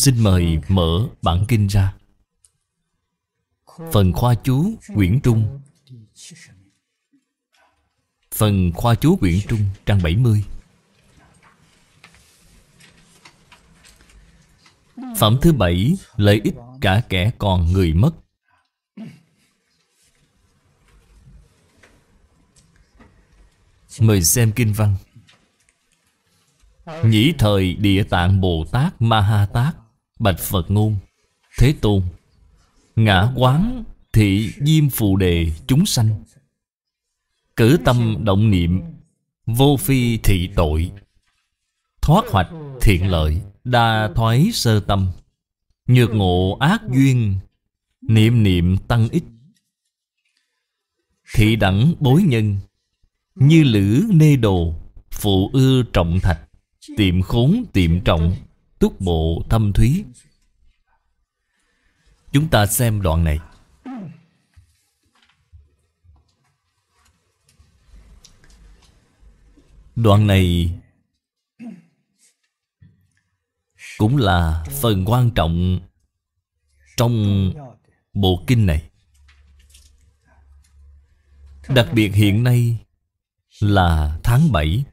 Xin mời mở bản kinh ra Phần khoa chú Quyển Trung Phần khoa chú Quyển Trung trang 70 Phẩm thứ bảy Lợi ích cả kẻ còn người mất Mời xem kinh văn Nhĩ thời địa tạng Bồ Tát Ma Ha Tát Bạch Phật ngôn Thế Tôn Ngã quán thị diêm phù đề chúng sanh Cử tâm động niệm Vô phi thị tội Thoát hoạch thiện lợi Đa thoái sơ tâm Nhược ngộ ác duyên Niệm niệm tăng ích Thị đẳng bối nhân Như lữ nê đồ Phụ ư trọng thạch Tiệm khốn tiệm trọng túc mộ thâm thúy Chúng ta xem đoạn này Đoạn này Cũng là phần quan trọng Trong bộ kinh này Đặc biệt hiện nay Là tháng bảy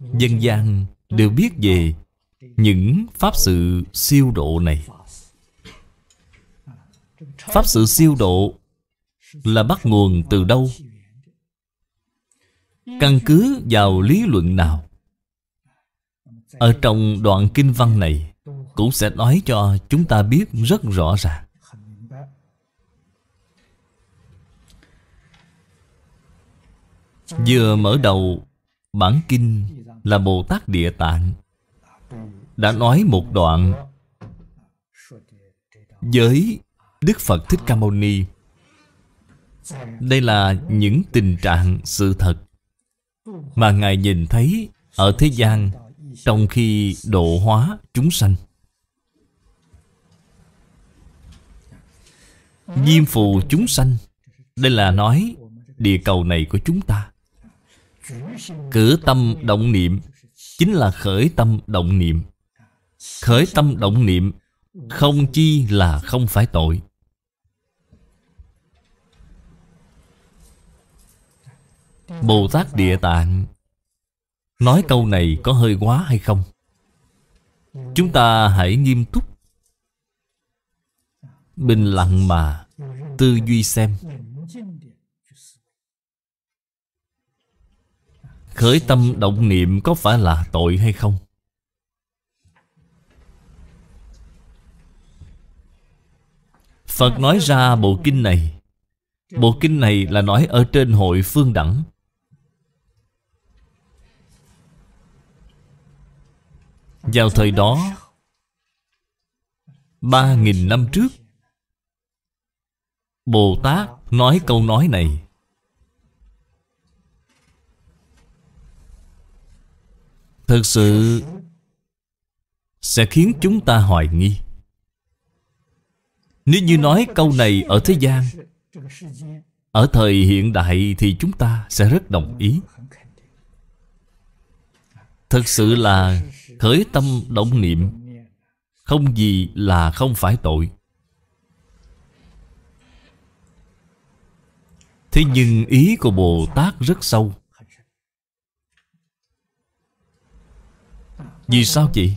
Dân gian đều biết về những pháp sự siêu độ này pháp sự siêu độ là bắt nguồn từ đâu căn cứ vào lý luận nào ở trong đoạn kinh văn này cũng sẽ nói cho chúng ta biết rất rõ ràng vừa mở đầu bản kinh là Bồ Tát Địa Tạng Đã nói một đoạn Với Đức Phật Thích Ca Mâu Ni Đây là những tình trạng sự thật Mà Ngài nhìn thấy ở thế gian Trong khi độ hóa chúng sanh Diêm phù chúng sanh Đây là nói địa cầu này của chúng ta Cử tâm động niệm Chính là khởi tâm động niệm Khởi tâm động niệm Không chi là không phải tội Bồ Tát Địa Tạng Nói câu này có hơi quá hay không? Chúng ta hãy nghiêm túc Bình lặng mà Tư duy xem Khởi tâm động niệm có phải là tội hay không? Phật nói ra bộ kinh này Bộ kinh này là nói ở trên hội phương đẳng Vào thời đó Ba nghìn năm trước Bồ Tát nói câu nói này Thật sự Sẽ khiến chúng ta hoài nghi Nếu như nói câu này ở thế gian Ở thời hiện đại thì chúng ta sẽ rất đồng ý Thật sự là khởi tâm động niệm Không gì là không phải tội Thế nhưng ý của Bồ Tát rất sâu Vì sao vậy?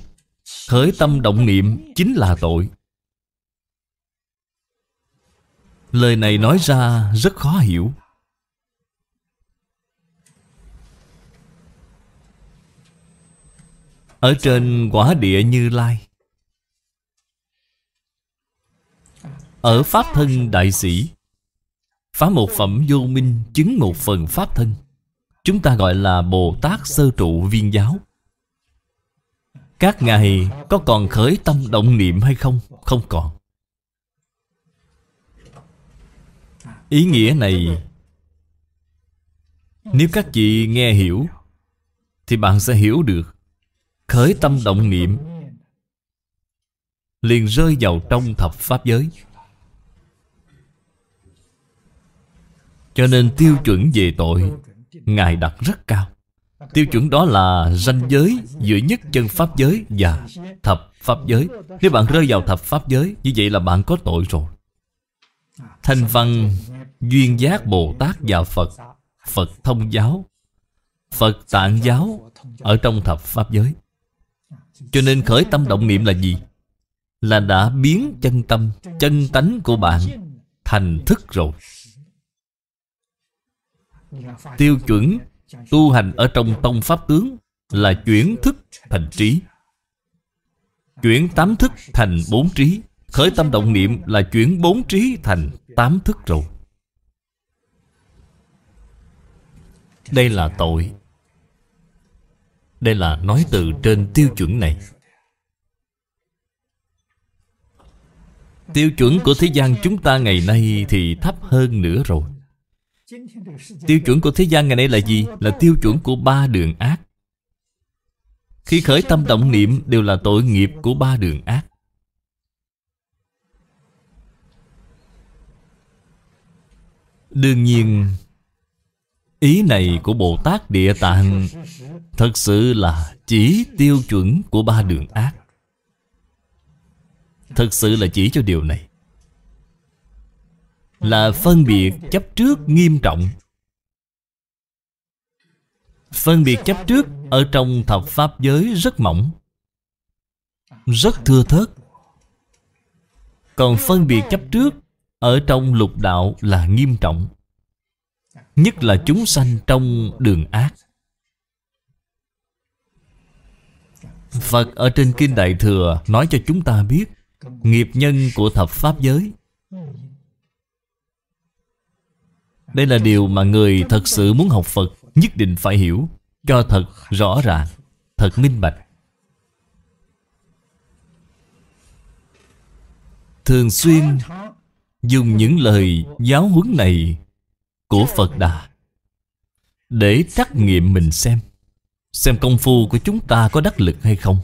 Khởi tâm động niệm chính là tội Lời này nói ra rất khó hiểu Ở trên quả địa Như Lai Ở Pháp Thân Đại Sĩ Phá một phẩm vô minh chứng một phần Pháp Thân Chúng ta gọi là Bồ Tát Sơ Trụ Viên Giáo các ngài có còn khởi tâm động niệm hay không? Không còn Ý nghĩa này Nếu các chị nghe hiểu Thì bạn sẽ hiểu được Khởi tâm động niệm Liền rơi vào trong thập pháp giới Cho nên tiêu chuẩn về tội Ngài đặt rất cao Tiêu chuẩn đó là ranh giới giữa nhất chân pháp giới và thập pháp giới Nếu bạn rơi vào thập pháp giới Như vậy là bạn có tội rồi Thanh văn Duyên giác Bồ Tát và Phật Phật thông giáo Phật tạng giáo Ở trong thập pháp giới Cho nên khởi tâm động niệm là gì? Là đã biến chân tâm Chân tánh của bạn Thành thức rồi Tiêu chuẩn Tu hành ở trong tông pháp tướng Là chuyển thức thành trí Chuyển tám thức thành bốn trí Khởi tâm động niệm là chuyển bốn trí thành tám thức rồi Đây là tội Đây là nói từ trên tiêu chuẩn này Tiêu chuẩn của thế gian chúng ta ngày nay thì thấp hơn nữa rồi Tiêu chuẩn của thế gian ngày nay là gì? Là tiêu chuẩn của ba đường ác Khi khởi tâm động niệm đều là tội nghiệp của ba đường ác Đương nhiên Ý này của Bồ Tát Địa Tạng Thật sự là chỉ tiêu chuẩn của ba đường ác Thật sự là chỉ cho điều này là phân biệt chấp trước nghiêm trọng Phân biệt chấp trước ở trong thập pháp giới rất mỏng Rất thưa thớt Còn phân biệt chấp trước ở trong lục đạo là nghiêm trọng Nhất là chúng sanh trong đường ác Phật ở trên Kinh Đại Thừa nói cho chúng ta biết Nghiệp nhân của thập pháp giới đây là điều mà người thật sự muốn học Phật Nhất định phải hiểu Cho thật rõ ràng Thật minh bạch Thường xuyên Dùng những lời giáo huấn này Của Phật Đà Để trắc nghiệm mình xem Xem công phu của chúng ta có đắc lực hay không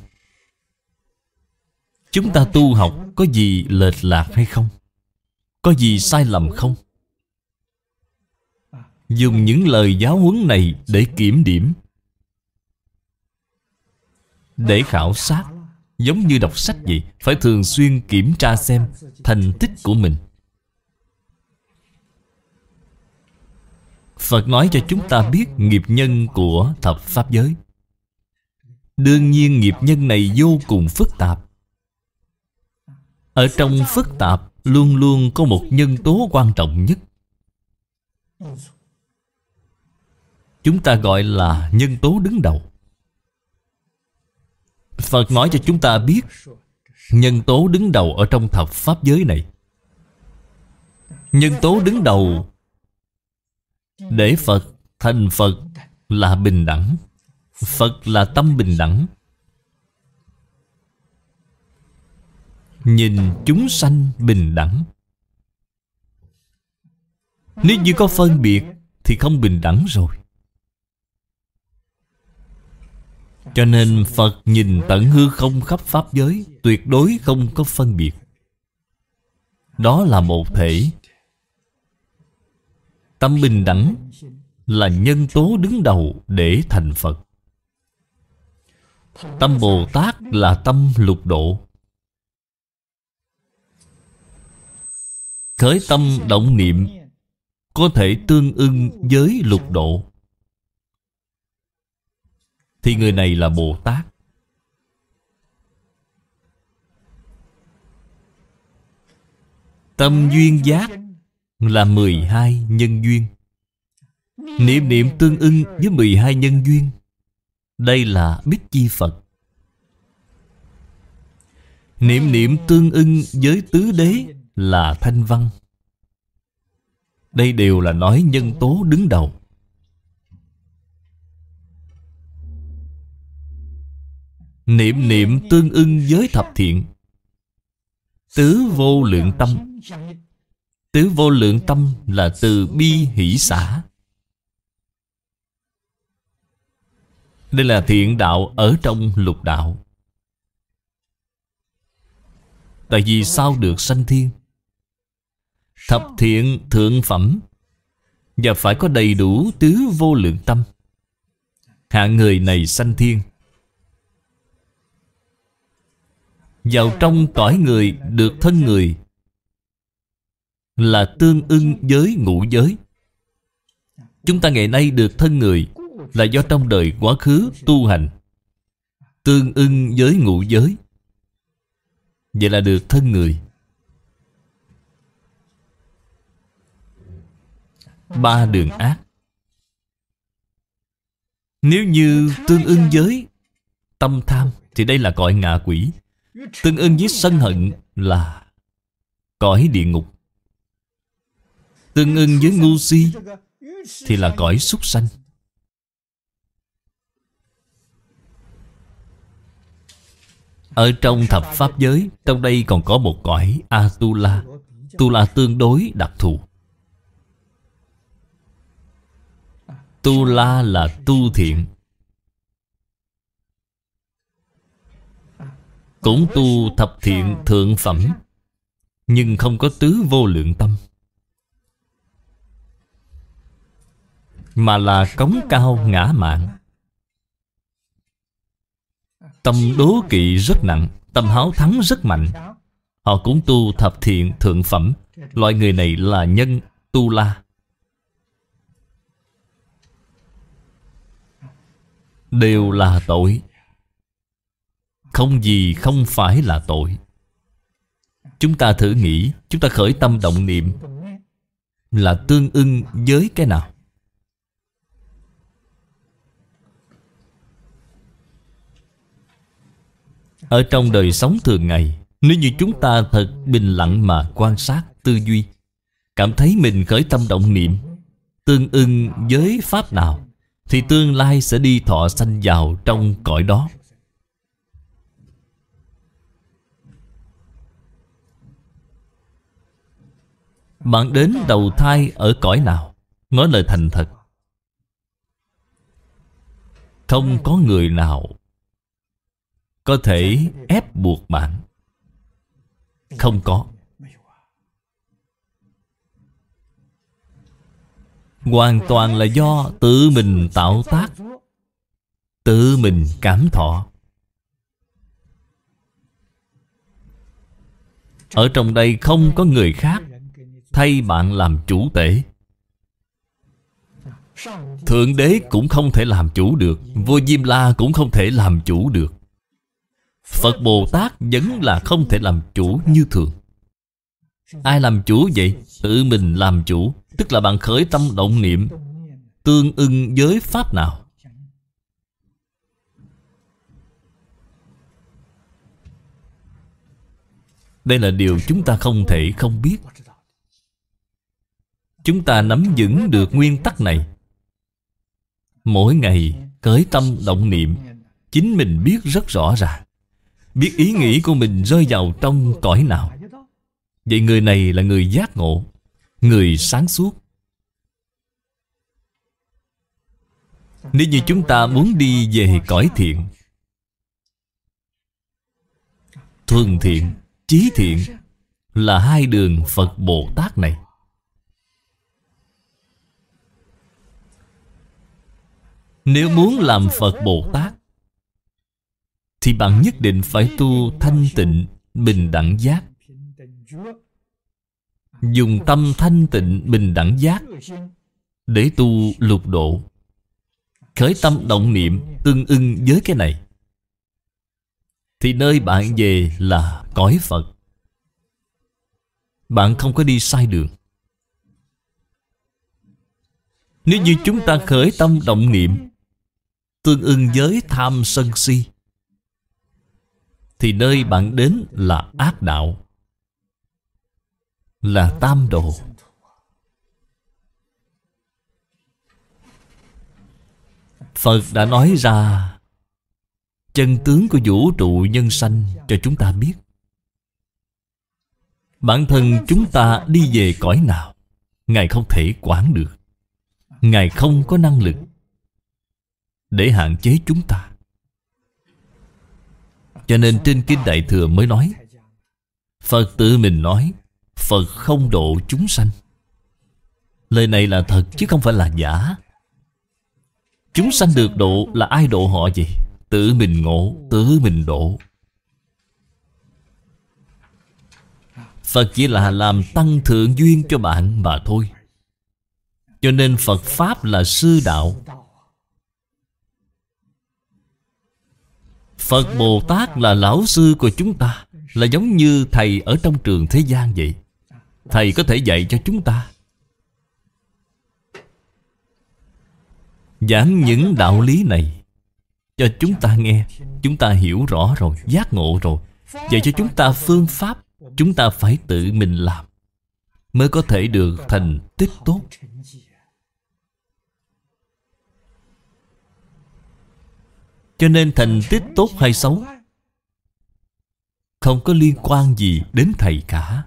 Chúng ta tu học có gì lệch lạc hay không Có gì sai lầm không dùng những lời giáo huấn này để kiểm điểm để khảo sát giống như đọc sách vậy phải thường xuyên kiểm tra xem thành tích của mình phật nói cho chúng ta biết nghiệp nhân của thập pháp giới đương nhiên nghiệp nhân này vô cùng phức tạp ở trong phức tạp luôn luôn có một nhân tố quan trọng nhất Chúng ta gọi là nhân tố đứng đầu Phật nói cho chúng ta biết Nhân tố đứng đầu ở trong thập pháp giới này Nhân tố đứng đầu Để Phật thành Phật là bình đẳng Phật là tâm bình đẳng Nhìn chúng sanh bình đẳng Nếu như có phân biệt Thì không bình đẳng rồi Cho nên Phật nhìn tận hư không khắp Pháp giới Tuyệt đối không có phân biệt Đó là một thể Tâm bình đẳng Là nhân tố đứng đầu để thành Phật Tâm Bồ Tát là tâm lục độ Khởi tâm động niệm Có thể tương ưng với lục độ thì người này là Bồ Tát Tâm duyên giác là 12 nhân duyên Niệm niệm tương ưng với 12 nhân duyên Đây là Bích Chi Phật Niệm niệm tương ưng với tứ đế là thanh văn Đây đều là nói nhân tố đứng đầu Niệm niệm tương ưng với thập thiện Tứ vô lượng tâm Tứ vô lượng tâm là từ bi hỷ xã Đây là thiện đạo ở trong lục đạo Tại vì sao được sanh thiên Thập thiện thượng phẩm Và phải có đầy đủ tứ vô lượng tâm hạ người này sanh thiên Vào trong cõi người được thân người Là tương ưng với ngũ giới Chúng ta ngày nay được thân người Là do trong đời quá khứ tu hành Tương ưng với ngũ giới Vậy là được thân người Ba đường ác Nếu như tương ưng giới Tâm tham Thì đây là cõi ngạ quỷ Tương ưng với sân hận là Cõi địa ngục Tương ưng với ngu si Thì là cõi súc sanh Ở trong thập pháp giới Trong đây còn có một cõi Atula Tula tương đối đặc thù Tula là tu thiện Cũng tu thập thiện thượng phẩm Nhưng không có tứ vô lượng tâm Mà là cống cao ngã mạng Tâm đố kỵ rất nặng Tâm háo thắng rất mạnh Họ cũng tu thập thiện thượng phẩm Loại người này là nhân tu la Đều là tội không gì không phải là tội Chúng ta thử nghĩ Chúng ta khởi tâm động niệm Là tương ưng với cái nào Ở trong đời sống thường ngày Nếu như chúng ta thật bình lặng mà quan sát tư duy Cảm thấy mình khởi tâm động niệm Tương ưng với Pháp nào Thì tương lai sẽ đi thọ sanh vào trong cõi đó Bạn đến đầu thai ở cõi nào Nói lời thành thật Không có người nào Có thể ép buộc bạn Không có Hoàn toàn là do tự mình tạo tác Tự mình cảm thọ Ở trong đây không có người khác thay bạn làm chủ tể Thượng đế cũng không thể làm chủ được vua Diêm La cũng không thể làm chủ được Phật Bồ Tát vẫn là không thể làm chủ như thường Ai làm chủ vậy? Tự mình làm chủ Tức là bạn khởi tâm động niệm Tương ưng với Pháp nào Đây là điều chúng ta không thể không biết Chúng ta nắm vững được nguyên tắc này Mỗi ngày cởi tâm động niệm Chính mình biết rất rõ ràng Biết ý nghĩ của mình rơi vào trong cõi nào Vậy người này là người giác ngộ Người sáng suốt Nếu như chúng ta muốn đi về cõi thiện Thuần thiện, trí thiện Là hai đường Phật Bồ Tát này Nếu muốn làm Phật Bồ Tát Thì bạn nhất định phải tu thanh tịnh Bình đẳng giác Dùng tâm thanh tịnh bình đẳng giác Để tu lục độ Khởi tâm động niệm tương ưng với cái này Thì nơi bạn về là cõi Phật Bạn không có đi sai đường Nếu như chúng ta khởi tâm động niệm tương ưng với tham sân si thì nơi bạn đến là ác đạo là tam đồ phật đã nói ra chân tướng của vũ trụ nhân sanh cho chúng ta biết bản thân chúng ta đi về cõi nào ngài không thể quản được ngài không có năng lực để hạn chế chúng ta cho nên trên kinh đại thừa mới nói phật tự mình nói phật không độ chúng sanh lời này là thật chứ không phải là giả chúng sanh được độ là ai độ họ vậy tự mình ngộ tự mình độ Phật chỉ là làm tăng thượng duyên cho bạn mà thôi Cho nên Phật Pháp là sư đạo Phật Bồ Tát là lão sư của chúng ta Là giống như thầy ở trong trường thế gian vậy Thầy có thể dạy cho chúng ta Giảng những đạo lý này Cho chúng ta nghe Chúng ta hiểu rõ rồi, giác ngộ rồi Dạy cho chúng ta phương pháp Chúng ta phải tự mình làm Mới có thể được thành tích tốt Cho nên thành tích tốt hay xấu Không có liên quan gì đến thầy cả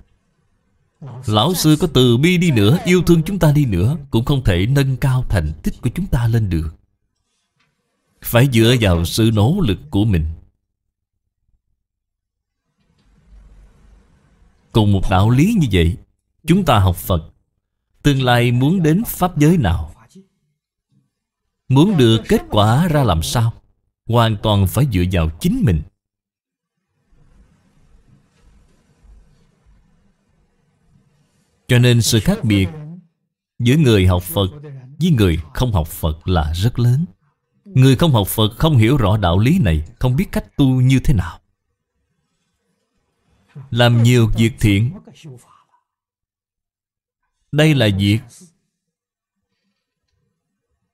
Lão sư có từ bi đi nữa Yêu thương chúng ta đi nữa Cũng không thể nâng cao thành tích của chúng ta lên được Phải dựa vào sự nỗ lực của mình Cùng một đạo lý như vậy Chúng ta học Phật Tương lai muốn đến Pháp giới nào Muốn được kết quả ra làm sao hoàn toàn phải dựa vào chính mình. Cho nên sự khác biệt giữa người học Phật với người không học Phật là rất lớn. Người không học Phật không hiểu rõ đạo lý này, không biết cách tu như thế nào. Làm nhiều việc thiện Đây là việc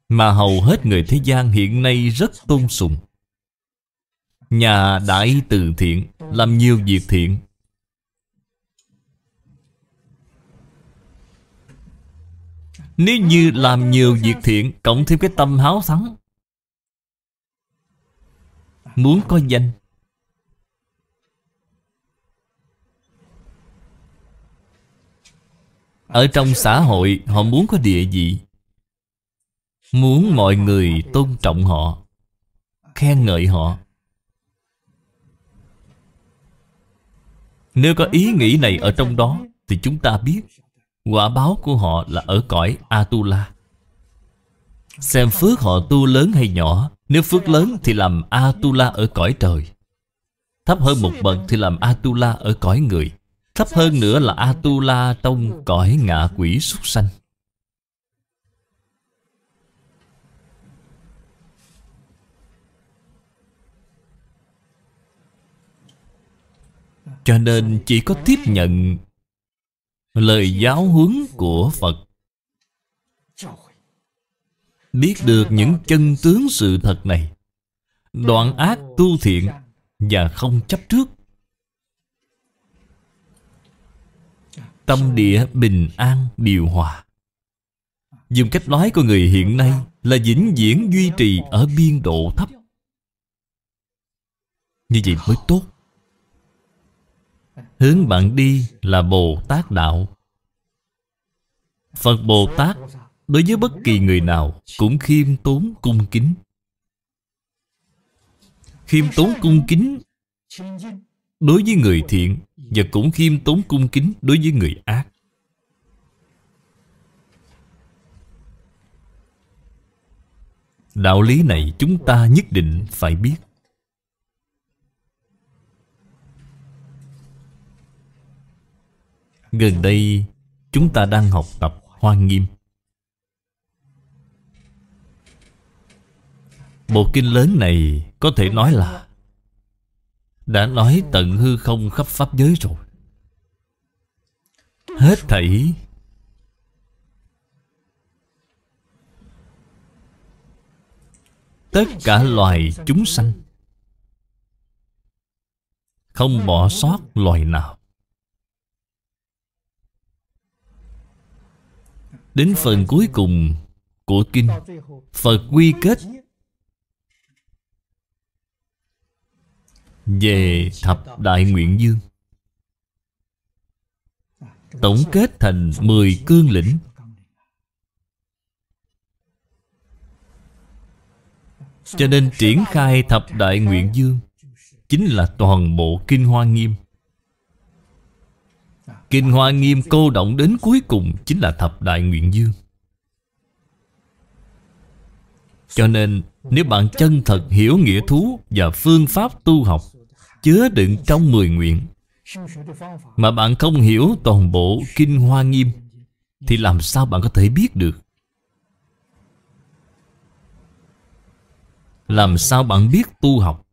Mà hầu hết người thế gian hiện nay rất tôn sùng Nhà đại từ thiện Làm nhiều việc thiện Nếu như làm nhiều việc thiện Cộng thêm cái tâm háo thắng Muốn có danh Ở trong xã hội Họ muốn có địa vị Muốn mọi người tôn trọng họ Khen ngợi họ Nếu có ý nghĩ này ở trong đó Thì chúng ta biết Quả báo của họ là ở cõi Atula Xem phước họ tu lớn hay nhỏ Nếu phước lớn thì làm Atula ở cõi trời Thấp hơn một bậc thì làm Atula ở cõi người Thấp hơn nữa là Atula trong cõi ngạ quỷ súc sanh Cho nên chỉ có tiếp nhận lời giáo huấn của Phật Biết được những chân tướng sự thật này Đoạn ác tu thiện Và không chấp trước Tâm địa bình an điều hòa Dùng cách nói của người hiện nay Là vĩnh viễn duy trì ở biên độ thấp Như vậy mới tốt Hướng bạn đi là Bồ Tát Đạo Phật Bồ Tát đối với bất kỳ người nào cũng khiêm tốn cung kính khiêm tốn cung kính đối với người thiện và cũng khiêm tốn cung kính đối với người ác đạo lý này chúng ta nhất định phải biết Gần đây chúng ta đang học tập Hoa Nghiêm Bộ kinh lớn này có thể nói là Đã nói tận hư không khắp pháp giới rồi Hết thảy Tất cả loài chúng sanh Không bỏ sót loài nào Đến phần cuối cùng của Kinh Phật quy kết Về Thập Đại Nguyện Dương Tổng kết thành 10 cương lĩnh Cho nên triển khai Thập Đại Nguyện Dương Chính là toàn bộ Kinh Hoa Nghiêm Kinh Hoa Nghiêm cô động đến cuối cùng chính là Thập Đại Nguyện Dương. Cho nên, nếu bạn chân thật hiểu nghĩa thú và phương pháp tu học chứa đựng trong mười nguyện mà bạn không hiểu toàn bộ Kinh Hoa Nghiêm thì làm sao bạn có thể biết được? Làm sao bạn biết tu học?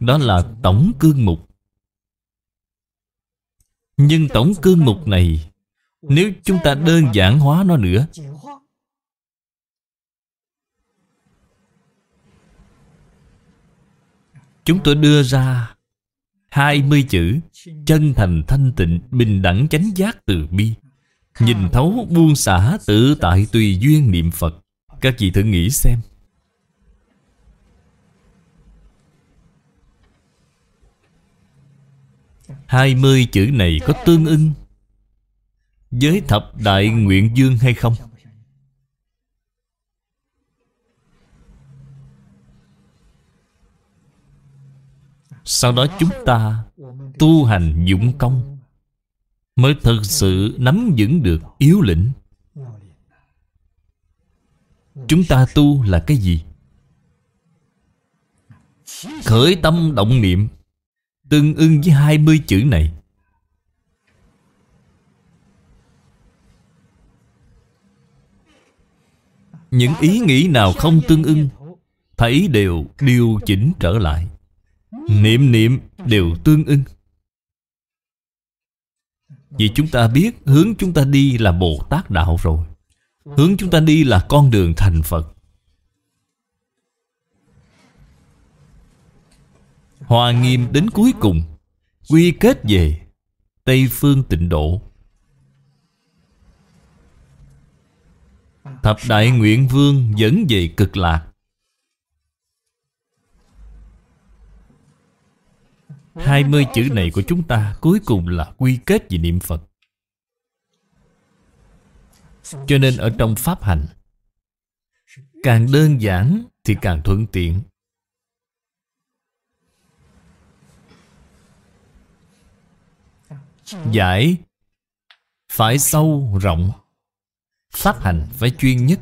Đó là tổng cương mục Nhưng tổng cương mục này Nếu chúng ta đơn giản hóa nó nữa Chúng tôi đưa ra 20 chữ Chân thành thanh tịnh Bình đẳng chánh giác từ bi Nhìn thấu buông xả tự tại tùy duyên niệm Phật Các vị thử nghĩ xem 20 chữ này có tương ưng Với thập đại nguyện dương hay không? Sau đó chúng ta tu hành dụng công Mới thực sự nắm vững được yếu lĩnh Chúng ta tu là cái gì? Khởi tâm động niệm tương ưng với 20 chữ này. Những ý nghĩ nào không tương ưng Thấy đều điều chỉnh trở lại Niệm niệm đều tương ưng Vì chúng ta biết hướng chúng ta đi là Bồ Tát Đạo rồi Hướng chúng ta đi là con đường thành Phật Hòa nghiêm đến cuối cùng Quy kết về Tây phương tịnh độ Thập đại nguyện vương dẫn về cực lạc Hai mươi chữ này của chúng ta cuối cùng là quy kết về niệm Phật Cho nên ở trong Pháp hành Càng đơn giản thì càng thuận tiện Giải Phải sâu rộng phát hành phải chuyên nhất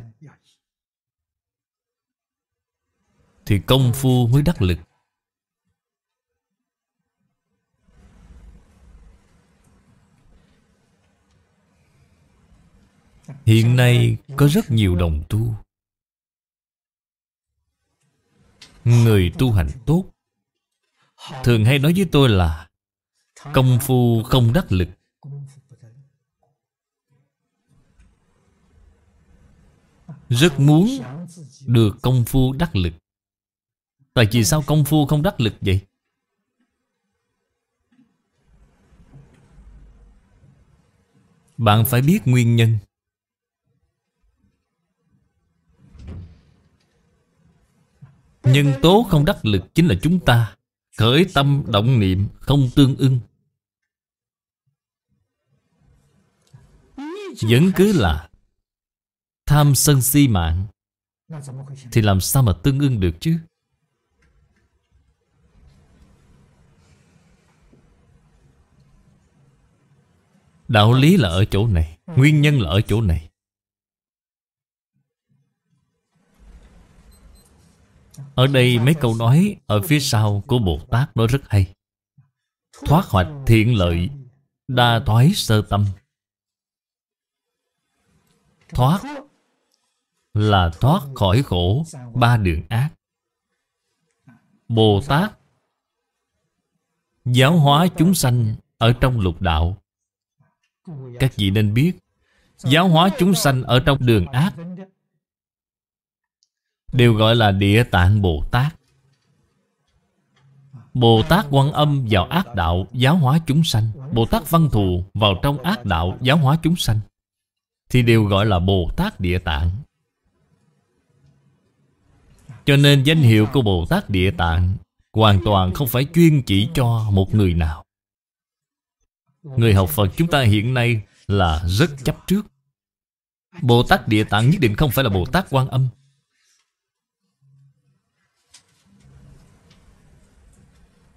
Thì công phu mới đắc lực Hiện nay có rất nhiều đồng tu Người tu hành tốt Thường hay nói với tôi là Công phu không đắc lực Rất muốn được công phu đắc lực Tại vì sao công phu không đắc lực vậy? Bạn phải biết nguyên nhân Nhân tố không đắc lực chính là chúng ta Khởi tâm động niệm không tương ưng vẫn cứ là tham sân si mạng thì làm sao mà tương ưng được chứ đạo lý là ở chỗ này nguyên nhân là ở chỗ này ở đây mấy câu nói ở phía sau của bồ tát nói rất hay thoát hoạch thiện lợi đa thoái sơ tâm Thoát là thoát khỏi khổ ba đường ác. Bồ Tát giáo hóa chúng sanh ở trong lục đạo. Các vị nên biết, giáo hóa chúng sanh ở trong đường ác đều gọi là địa tạng Bồ Tát. Bồ Tát quan âm vào ác đạo giáo hóa chúng sanh Bồ Tát văn thù vào trong ác đạo giáo hóa chúng sanh thì đều gọi là Bồ Tát Địa Tạng. Cho nên danh hiệu của Bồ Tát Địa Tạng hoàn toàn không phải chuyên chỉ cho một người nào. Người học Phật chúng ta hiện nay là rất chấp trước. Bồ Tát Địa Tạng nhất định không phải là Bồ Tát Quan Âm.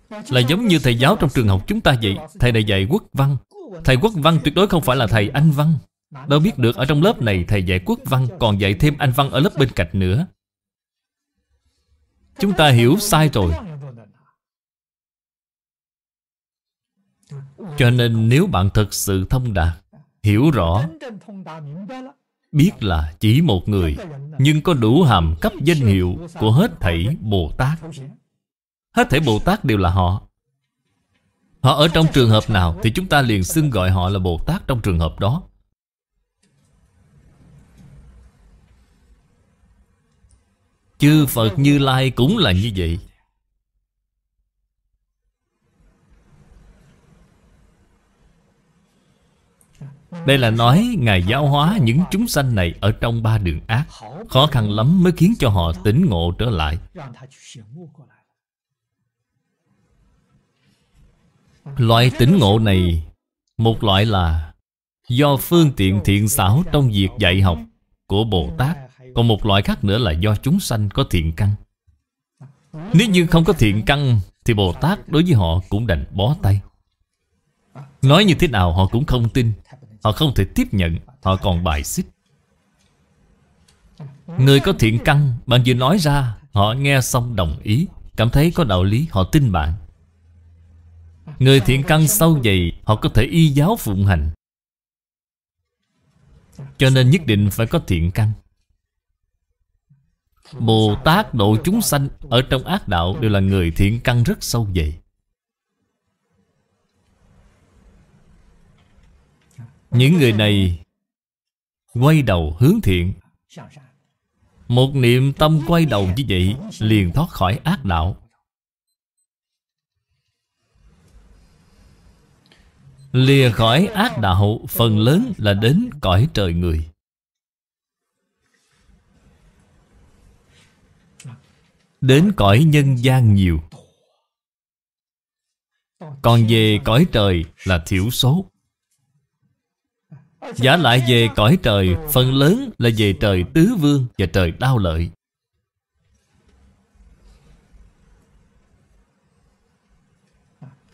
Là giống như thầy giáo trong trường học chúng ta vậy Thầy này dạy quốc văn Thầy quốc văn tuyệt đối không phải là thầy anh văn Tớ biết được ở trong lớp này thầy dạy quốc văn Còn dạy thêm anh văn ở lớp bên cạnh nữa Chúng ta hiểu sai rồi Cho nên nếu bạn thật sự thông đạt Hiểu rõ Biết là chỉ một người Nhưng có đủ hàm cấp danh hiệu Của hết thảy Bồ Tát Hết thảy Bồ Tát đều là họ Họ ở trong trường hợp nào Thì chúng ta liền xưng gọi họ là Bồ Tát trong trường hợp đó Chư Phật Như Lai cũng là như vậy Đây là nói Ngài giáo hóa những chúng sanh này Ở trong ba đường ác Khó khăn lắm mới khiến cho họ tỉnh ngộ trở lại Loại tỉnh ngộ này Một loại là Do phương tiện thiện xảo trong việc dạy học Của Bồ Tát còn một loại khác nữa là do chúng sanh có thiện căn Nếu như không có thiện căn Thì Bồ Tát đối với họ cũng đành bó tay Nói như thế nào họ cũng không tin Họ không thể tiếp nhận Họ còn bài xích Người có thiện căn Bạn vừa nói ra Họ nghe xong đồng ý Cảm thấy có đạo lý họ tin bạn Người thiện căn sâu dày Họ có thể y giáo phụng hành Cho nên nhất định phải có thiện căn Bồ Tát độ chúng sanh Ở trong ác đạo đều là người thiện căn rất sâu dày. Những người này Quay đầu hướng thiện Một niệm tâm quay đầu như vậy Liền thoát khỏi ác đạo Lìa khỏi ác đạo Phần lớn là đến cõi trời người Đến cõi nhân gian nhiều Còn về cõi trời là thiểu số Giả lại về cõi trời Phần lớn là về trời tứ vương Và trời đao lợi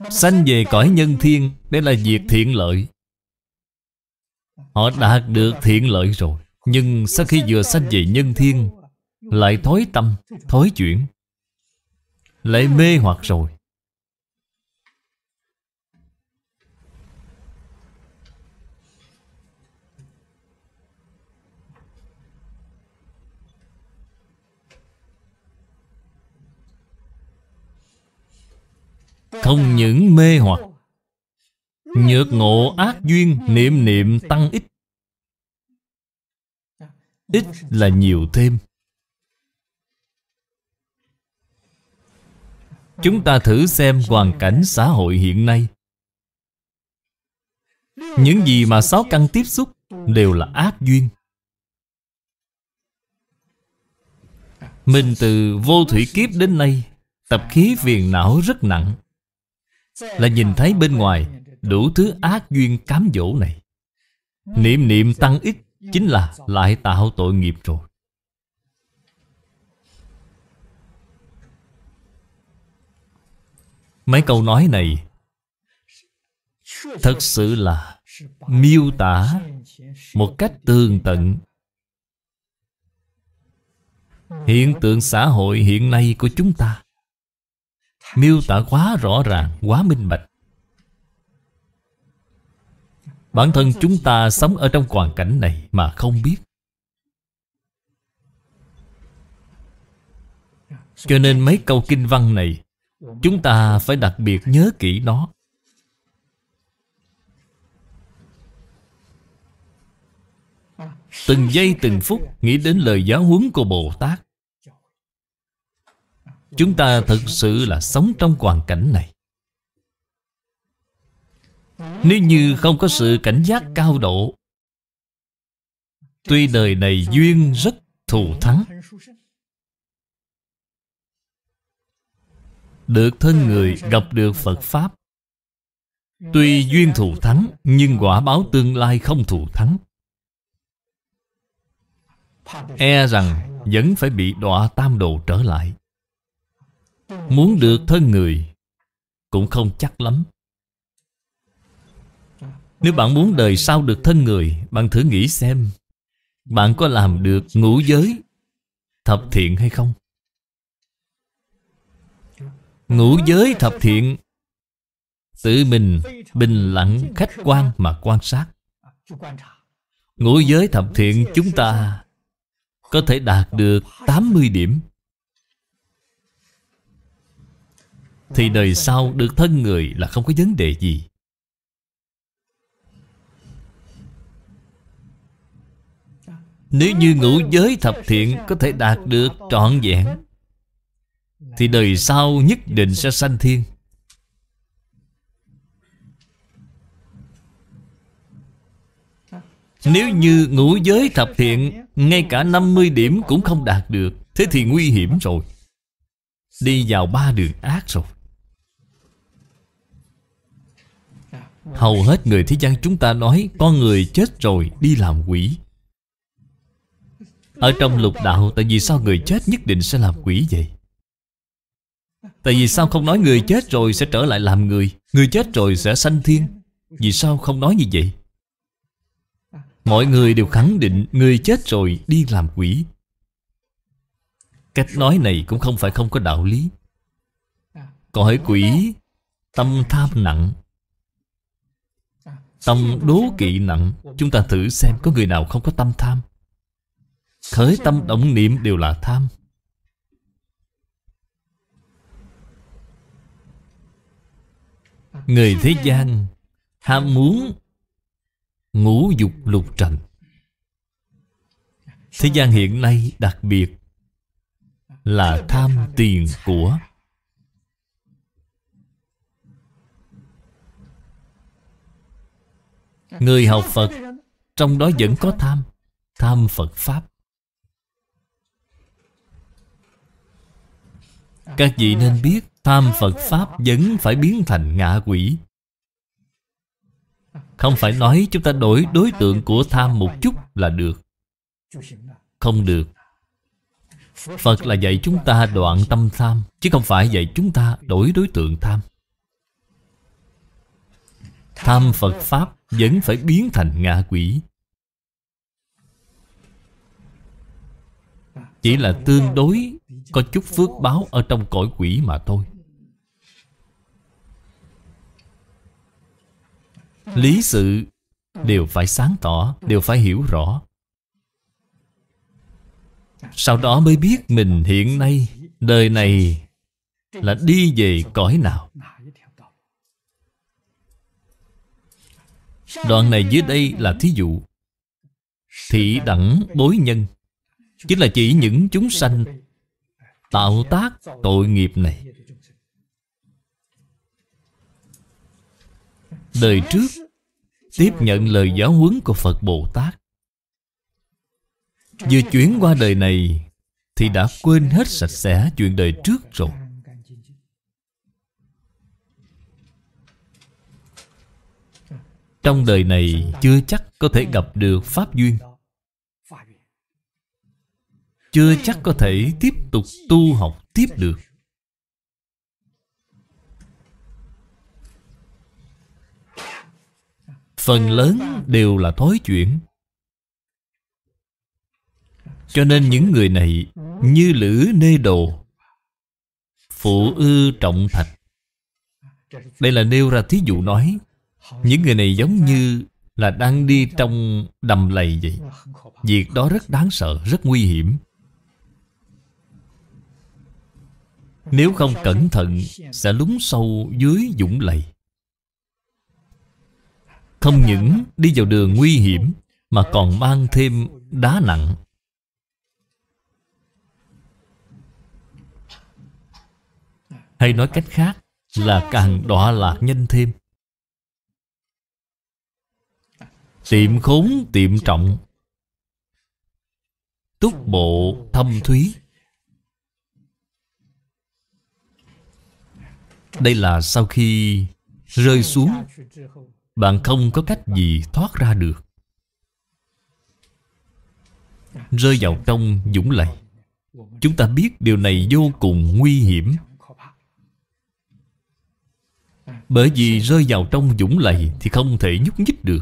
Sanh về cõi nhân thiên Đây là việc thiện lợi Họ đạt được thiện lợi rồi Nhưng sau khi vừa sanh về nhân thiên lại thối tâm, thối chuyển Lại mê hoặc rồi Không những mê hoặc Nhược ngộ ác duyên Niệm niệm tăng ít Ít là nhiều thêm Chúng ta thử xem hoàn cảnh xã hội hiện nay Những gì mà sáu căn tiếp xúc đều là ác duyên Mình từ vô thủy kiếp đến nay Tập khí phiền não rất nặng Là nhìn thấy bên ngoài Đủ thứ ác duyên cám dỗ này Niệm niệm tăng ít Chính là lại tạo tội nghiệp rồi Mấy câu nói này Thật sự là miêu tả một cách tường tận hiện tượng xã hội hiện nay của chúng ta miêu tả quá rõ ràng quá minh bạch bản thân chúng ta sống ở trong hoàn cảnh này mà không biết cho nên mấy câu kinh văn này Chúng ta phải đặc biệt nhớ kỹ nó Từng giây từng phút nghĩ đến lời giáo huấn của Bồ Tát Chúng ta thực sự là sống trong hoàn cảnh này Nếu như không có sự cảnh giác cao độ Tuy đời này duyên rất thù thắng Được thân người gặp được Phật Pháp Tuy duyên thù thắng Nhưng quả báo tương lai không thù thắng E rằng vẫn phải bị đọa tam đồ trở lại Muốn được thân người Cũng không chắc lắm Nếu bạn muốn đời sau được thân người Bạn thử nghĩ xem Bạn có làm được ngũ giới Thập thiện hay không Ngũ giới thập thiện Tự mình bình lặng khách quan mà quan sát Ngũ giới thập thiện chúng ta Có thể đạt được 80 điểm Thì đời sau được thân người là không có vấn đề gì Nếu như ngũ giới thập thiện có thể đạt được trọn vẹn thì đời sau nhất định sẽ sanh thiên Nếu như ngũ giới thập thiện Ngay cả 50 điểm cũng không đạt được Thế thì nguy hiểm rồi Đi vào ba đường ác rồi Hầu hết người thế gian chúng ta nói Con người chết rồi đi làm quỷ Ở trong lục đạo Tại vì sao người chết nhất định sẽ làm quỷ vậy Tại vì sao không nói người chết rồi sẽ trở lại làm người Người chết rồi sẽ sanh thiên Vì sao không nói như vậy Mọi người đều khẳng định Người chết rồi đi làm quỷ Cách nói này cũng không phải không có đạo lý Cõi quỷ Tâm tham nặng Tâm đố kỵ nặng Chúng ta thử xem có người nào không có tâm tham Khởi tâm động niệm đều là tham Người thế gian Ham muốn Ngũ dục lục trần Thế gian hiện nay đặc biệt Là tham tiền của Người học Phật Trong đó vẫn có tham Tham Phật Pháp Các vị nên biết Tham Phật Pháp vẫn phải biến thành ngạ quỷ Không phải nói chúng ta đổi đối tượng của tham một chút là được Không được Phật là dạy chúng ta đoạn tâm tham Chứ không phải dạy chúng ta đổi đối tượng tham Tham Phật Pháp vẫn phải biến thành ngạ quỷ Chỉ là tương đối có chút phước báo ở trong cõi quỷ mà thôi lý sự đều phải sáng tỏ đều phải hiểu rõ sau đó mới biết mình hiện nay đời này là đi về cõi nào đoạn này dưới đây là thí dụ thị đẳng bối nhân chính là chỉ những chúng sanh tạo tác tội nghiệp này đời trước tiếp nhận lời giáo huấn của Phật Bồ Tát. Vừa chuyển qua đời này thì đã quên hết sạch sẽ chuyện đời trước rồi. Trong đời này chưa chắc có thể gặp được Pháp duyên Chưa chắc có thể tiếp tục tu học tiếp được phần lớn đều là thói chuyển cho nên những người này như lữ nê đồ phụ ư trọng thạch đây là nêu ra thí dụ nói những người này giống như là đang đi trong đầm lầy vậy việc đó rất đáng sợ rất nguy hiểm nếu không cẩn thận sẽ lún sâu dưới dũng lầy không những đi vào đường nguy hiểm Mà còn mang thêm đá nặng Hay nói cách khác Là càng đọa lạc nhanh thêm Tiệm khốn tiệm trọng Túc bộ thâm thúy Đây là sau khi rơi xuống bạn không có cách gì thoát ra được Rơi vào trong dũng lầy Chúng ta biết điều này vô cùng nguy hiểm Bởi vì rơi vào trong dũng lầy Thì không thể nhúc nhích được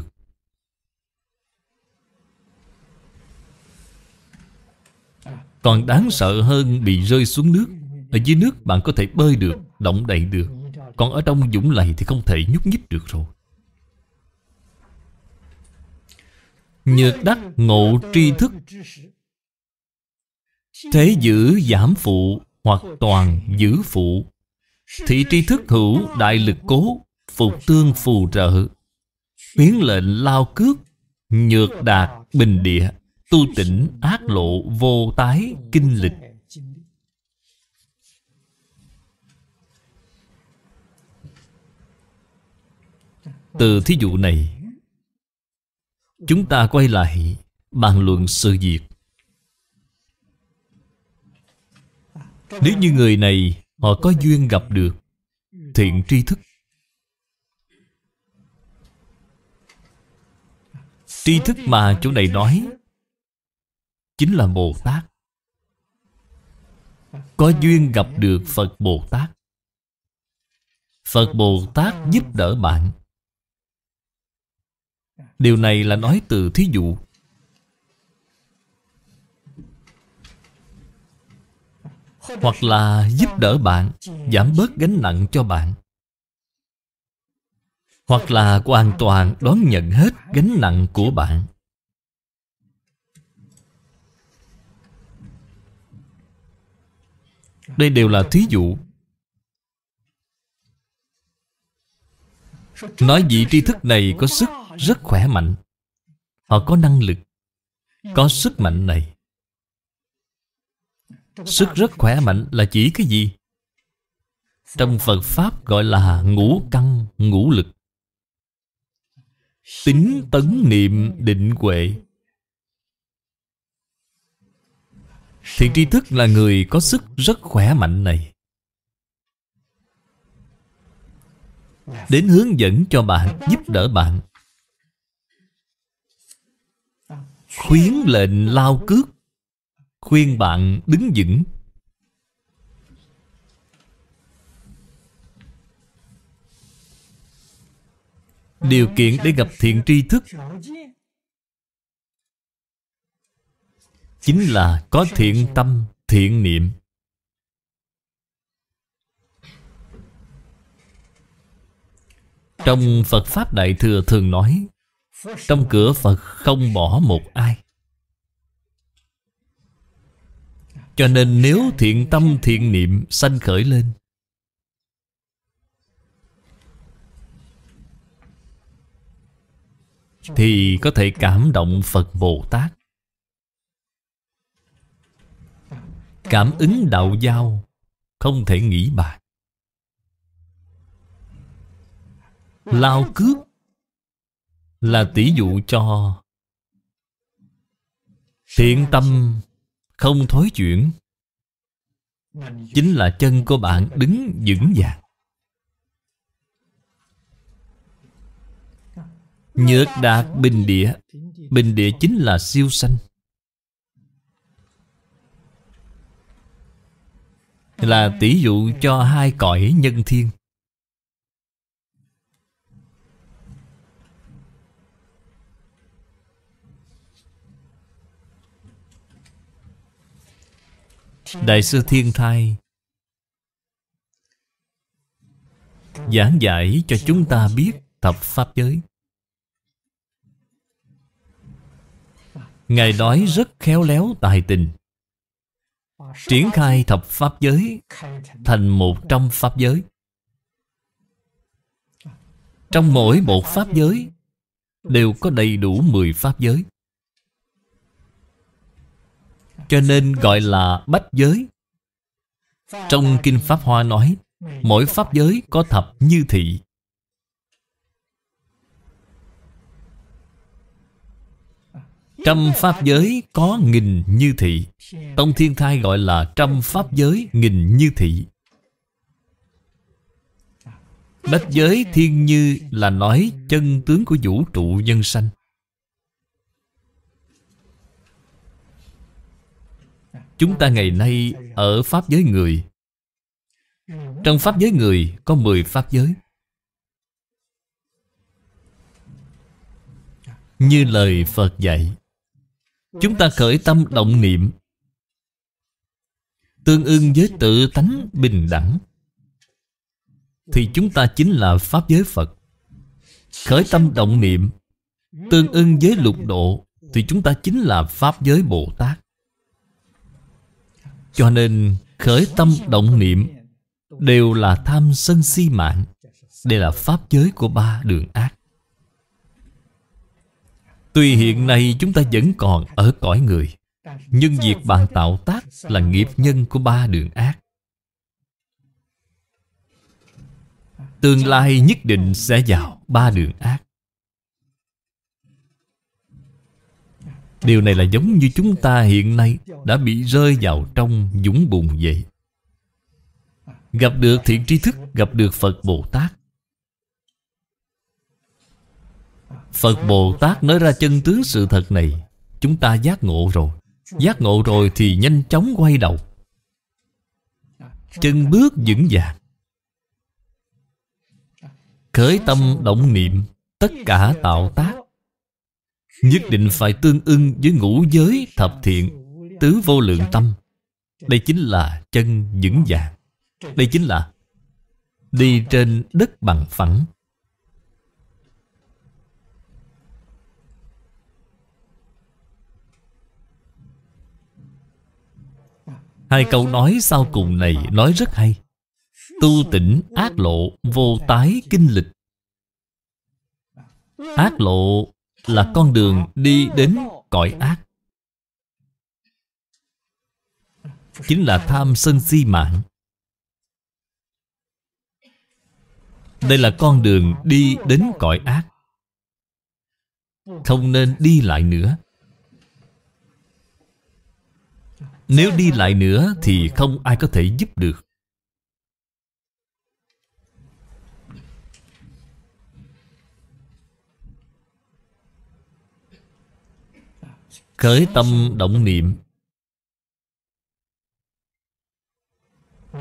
Còn đáng sợ hơn bị rơi xuống nước Ở dưới nước bạn có thể bơi được Động đậy được Còn ở trong dũng lầy thì không thể nhúc nhích được rồi Nhược đắc ngộ tri thức Thế giữ giảm phụ hoặc toàn giữ phụ Thị tri thức hữu đại lực cố Phục tương phù trợ Khuyến lệnh lao cước Nhược đạt bình địa Tu tỉnh ác lộ vô tái kinh lịch Từ thí dụ này Chúng ta quay lại bàn luận sự việc Nếu như người này họ có duyên gặp được Thiện tri thức Tri thức mà chỗ này nói Chính là Bồ Tát Có duyên gặp được Phật Bồ Tát Phật Bồ Tát giúp đỡ bạn Điều này là nói từ thí dụ Hoặc là giúp đỡ bạn Giảm bớt gánh nặng cho bạn Hoặc là hoàn toàn đón nhận hết gánh nặng của bạn Đây đều là thí dụ Nói vị tri thức này có sức rất khỏe mạnh Họ có năng lực Có sức mạnh này Sức rất khỏe mạnh là chỉ cái gì? Trong Phật Pháp gọi là ngũ căn, ngũ lực Tính tấn niệm định huệ Thiện tri thức là người có sức rất khỏe mạnh này Đến hướng dẫn cho bạn, giúp đỡ bạn khuyến lệnh lao cước khuyên bạn đứng vững điều kiện để gặp thiện tri thức chính là có thiện tâm thiện niệm trong phật pháp đại thừa thường nói trong cửa Phật không bỏ một ai Cho nên nếu thiện tâm thiện niệm sanh khởi lên Thì có thể cảm động Phật Bồ Tát Cảm ứng đạo giao Không thể nghĩ bàn Lao cướp là tỷ dụ cho thiện tâm không thối chuyển chính là chân của bạn đứng vững vàng nhược đạt bình địa bình địa chính là siêu sanh là tỷ dụ cho hai cõi nhân thiên Đại sư Thiên Thai Giảng giải cho chúng ta biết thập pháp giới Ngài nói rất khéo léo tài tình Triển khai thập pháp giới Thành một trăm pháp giới Trong mỗi một pháp giới Đều có đầy đủ mười pháp giới cho nên gọi là bách giới Trong Kinh Pháp Hoa nói Mỗi Pháp giới có thập như thị Trăm Pháp giới có nghìn như thị Tông Thiên Thai gọi là trăm Pháp giới nghìn như thị Bách giới thiên như là nói chân tướng của vũ trụ nhân sanh Chúng ta ngày nay ở Pháp giới người Trong Pháp giới người có 10 Pháp giới Như lời Phật dạy Chúng ta khởi tâm động niệm Tương ưng với tự tánh bình đẳng Thì chúng ta chính là Pháp giới Phật Khởi tâm động niệm Tương ưng với lục độ Thì chúng ta chính là Pháp giới Bồ Tát cho nên khởi tâm động niệm Đều là tham sân si mạng Đây là pháp giới của ba đường ác Tuy hiện nay chúng ta vẫn còn ở cõi người Nhưng việc bạn tạo tác là nghiệp nhân của ba đường ác Tương lai nhất định sẽ vào ba đường ác Điều này là giống như chúng ta hiện nay Đã bị rơi vào trong dũng bùn vậy Gặp được thiện tri thức Gặp được Phật Bồ Tát Phật Bồ Tát nói ra chân tướng sự thật này Chúng ta giác ngộ rồi Giác ngộ rồi thì nhanh chóng quay đầu Chân bước vững vàng Khởi tâm động niệm Tất cả tạo tác Nhất định phải tương ưng với ngũ giới thập thiện Tứ vô lượng tâm Đây chính là chân vững vàng Đây chính là Đi trên đất bằng phẳng Hai câu nói sau cùng này nói rất hay Tu tỉnh ác lộ vô tái kinh lịch Ác lộ là con đường đi đến cõi ác Chính là tham sân si mạng Đây là con đường đi đến cõi ác Không nên đi lại nữa Nếu đi lại nữa thì không ai có thể giúp được Khởi tâm động niệm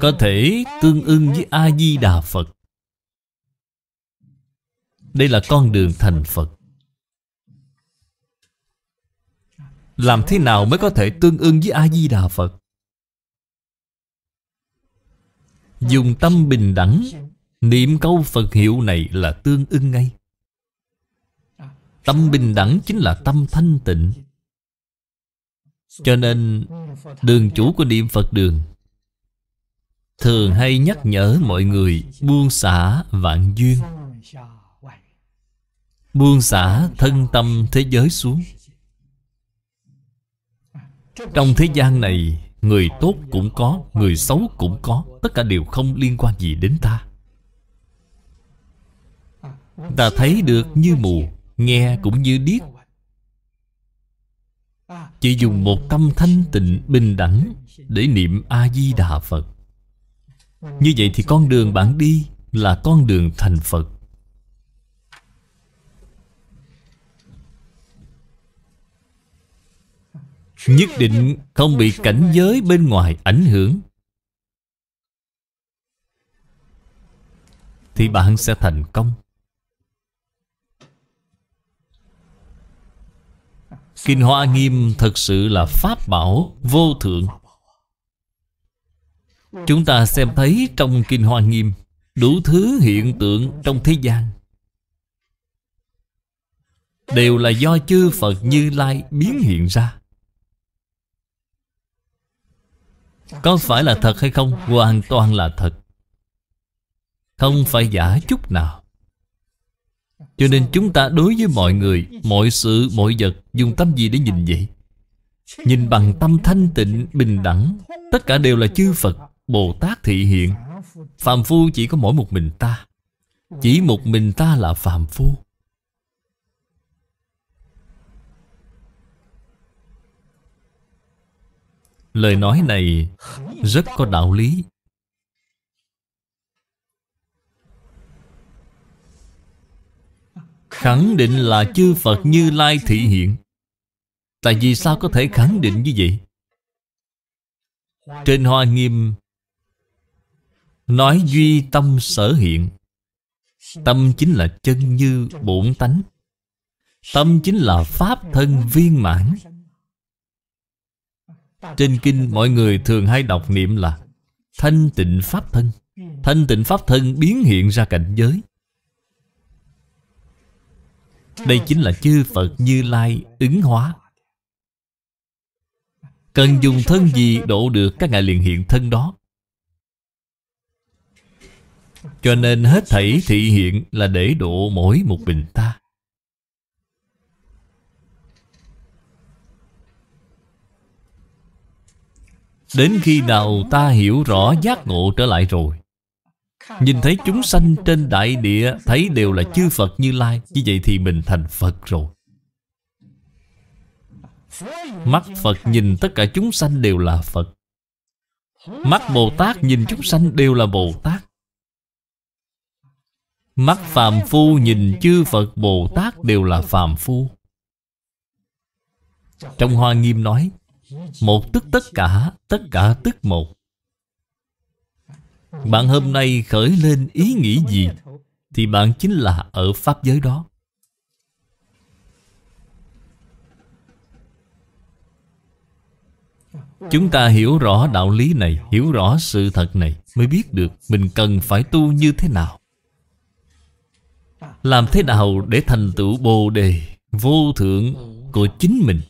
Có thể tương ưng với A-di-đà Phật Đây là con đường thành Phật Làm thế nào mới có thể tương ưng với A-di-đà Phật Dùng tâm bình đẳng Niệm câu Phật hiệu này là tương ưng ngay Tâm bình đẳng chính là tâm thanh tịnh cho nên Đường chủ của niệm Phật đường Thường hay nhắc nhở mọi người Buông xả vạn duyên Buông xả thân tâm thế giới xuống Trong thế gian này Người tốt cũng có Người xấu cũng có Tất cả đều không liên quan gì đến ta Ta thấy được như mù Nghe cũng như điếc chỉ dùng một tâm thanh tịnh bình đẳng Để niệm A-di-đà Phật Như vậy thì con đường bạn đi Là con đường thành Phật Nhất định không bị cảnh giới bên ngoài ảnh hưởng Thì bạn sẽ thành công Kinh Hoa Nghiêm thật sự là pháp bảo vô thượng Chúng ta xem thấy trong Kinh Hoa Nghiêm Đủ thứ hiện tượng trong thế gian Đều là do chư Phật Như Lai biến hiện ra Có phải là thật hay không? Hoàn toàn là thật Không phải giả chút nào cho nên chúng ta đối với mọi người Mọi sự, mọi vật Dùng tâm gì để nhìn vậy Nhìn bằng tâm thanh tịnh, bình đẳng Tất cả đều là chư Phật, Bồ Tát thị hiện Phàm phu chỉ có mỗi một mình ta Chỉ một mình ta là phàm phu Lời nói này rất có đạo lý Khẳng định là chư Phật Như Lai thị hiện Tại vì sao có thể khẳng định như vậy? Trên Hoa Nghiêm Nói duy tâm sở hiện Tâm chính là chân như bổn tánh Tâm chính là pháp thân viên mãn Trên kinh mọi người thường hay đọc niệm là Thanh tịnh pháp thân Thanh tịnh pháp thân biến hiện ra cảnh giới đây chính là chư Phật Như Lai ứng hóa Cần dùng thân gì độ được các ngài liền hiện thân đó Cho nên hết thảy thị hiện là để độ mỗi một mình ta Đến khi nào ta hiểu rõ giác ngộ trở lại rồi Nhìn thấy chúng sanh trên đại địa Thấy đều là chư Phật như Lai Như vậy thì mình thành Phật rồi Mắt Phật nhìn tất cả chúng sanh đều là Phật Mắt Bồ Tát nhìn chúng sanh đều là Bồ Tát Mắt Phàm Phu nhìn chư Phật Bồ Tát đều là Phàm Phu Trong Hoa Nghiêm nói Một tức tất cả, tất cả tức một bạn hôm nay khởi lên ý nghĩ gì Thì bạn chính là ở Pháp giới đó Chúng ta hiểu rõ đạo lý này Hiểu rõ sự thật này Mới biết được mình cần phải tu như thế nào Làm thế nào để thành tựu bồ đề Vô thượng của chính mình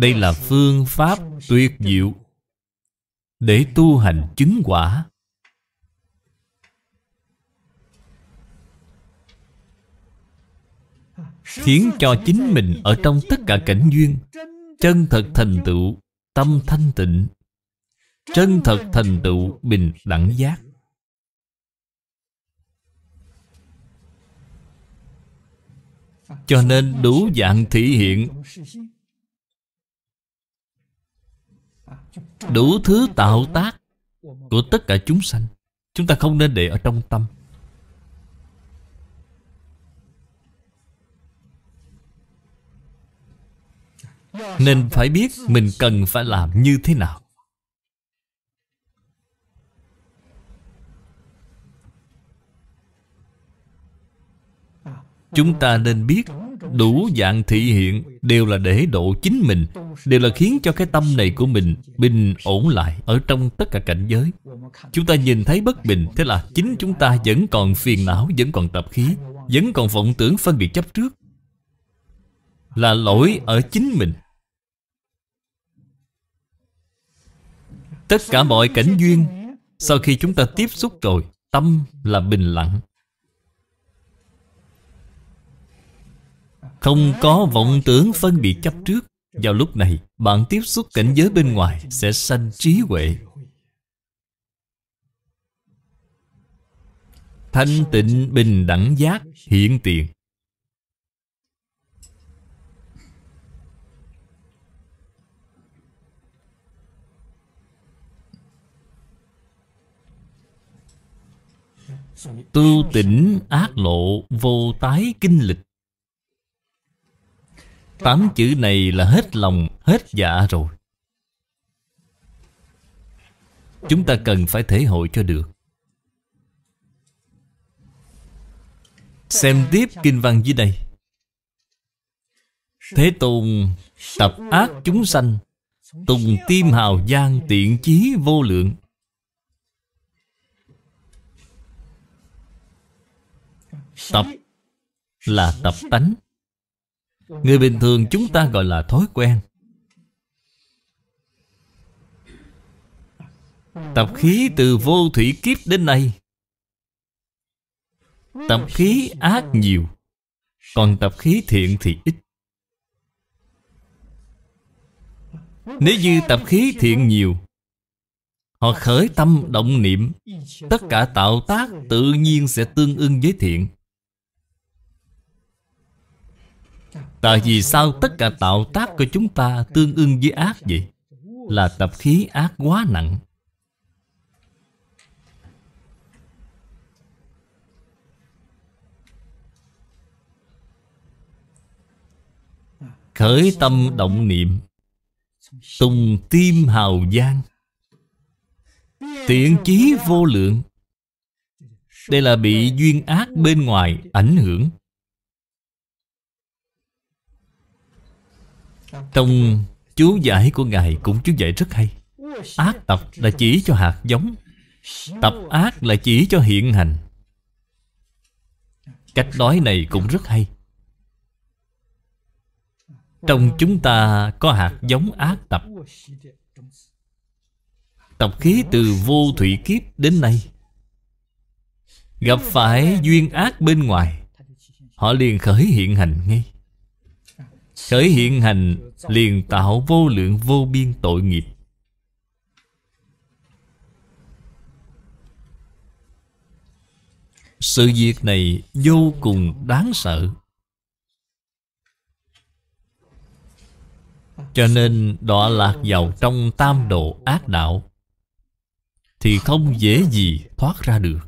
Đây là phương pháp tuyệt diệu Để tu hành chứng quả Khiến cho chính mình ở trong tất cả cảnh duyên Chân thật thành tựu Tâm thanh tịnh Chân thật thành tựu bình đẳng giác Cho nên đủ dạng thị hiện đủ thứ tạo tác của tất cả chúng sanh chúng ta không nên để ở trong tâm nên phải biết mình cần phải làm như thế nào chúng ta nên biết đủ dạng thị hiện đều là để độ chính mình đều là khiến cho cái tâm này của mình bình ổn lại ở trong tất cả cảnh giới chúng ta nhìn thấy bất bình thế là chính chúng ta vẫn còn phiền não vẫn còn tập khí vẫn còn vọng tưởng phân biệt chấp trước là lỗi ở chính mình tất cả mọi cảnh duyên sau khi chúng ta tiếp xúc rồi tâm là bình lặng Không có vọng tưởng phân biệt chấp trước Vào lúc này bạn tiếp xúc cảnh giới bên ngoài Sẽ sanh trí huệ Thanh tịnh bình đẳng giác hiện tiền Tu tỉnh ác lộ vô tái kinh lịch Tám chữ này là hết lòng, hết dạ rồi Chúng ta cần phải thể hội cho được Xem tiếp kinh văn dưới đây Thế tùng tập ác chúng sanh Tùng tim hào gian tiện chí vô lượng Tập là tập tánh Người bình thường chúng ta gọi là thói quen Tập khí từ vô thủy kiếp đến nay Tập khí ác nhiều Còn tập khí thiện thì ít Nếu như tập khí thiện nhiều Họ khởi tâm động niệm Tất cả tạo tác tự nhiên sẽ tương ưng với thiện Tại vì sao tất cả tạo tác của chúng ta tương ưng với ác vậy? Là tập khí ác quá nặng Khởi tâm động niệm Tùng tim hào giang Tiện chí vô lượng Đây là bị duyên ác bên ngoài ảnh hưởng Trong chú giải của Ngài cũng chú giải rất hay Ác tập là chỉ cho hạt giống Tập ác là chỉ cho hiện hành Cách nói này cũng rất hay Trong chúng ta có hạt giống ác tập Tập khí từ vô thủy kiếp đến nay Gặp phải duyên ác bên ngoài Họ liền khởi hiện hành ngay Khởi hiện hành liền tạo vô lượng vô biên tội nghiệp Sự việc này vô cùng đáng sợ Cho nên đọa lạc vào trong tam độ ác đạo Thì không dễ gì thoát ra được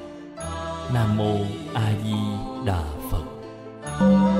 nam mô a di đà phật